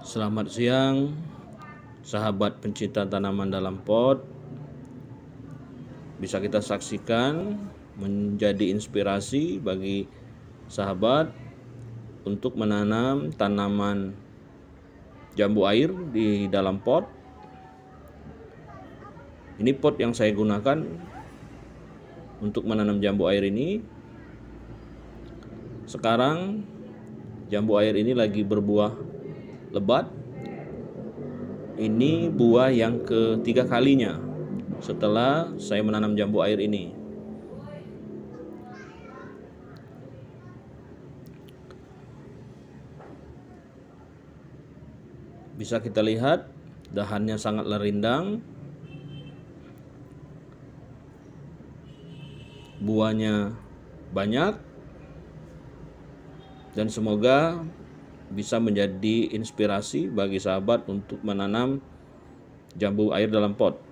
Selamat siang, sahabat pencinta tanaman dalam pot. Bisa kita saksikan menjadi inspirasi bagi sahabat untuk menanam tanaman jambu air di dalam pot. Ini pot yang saya gunakan untuk menanam jambu air ini. Sekarang jambu air ini lagi berbuah lebat. Ini buah yang ketiga kalinya setelah saya menanam jambu air ini. Bisa kita lihat dahannya sangat lerindang. Buahnya banyak dan semoga bisa menjadi inspirasi bagi sahabat untuk menanam jambu air dalam pot.